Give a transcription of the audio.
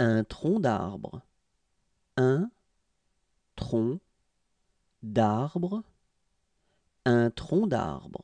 un tronc d'arbre. Un tronc d'arbre. Un tronc d'arbre.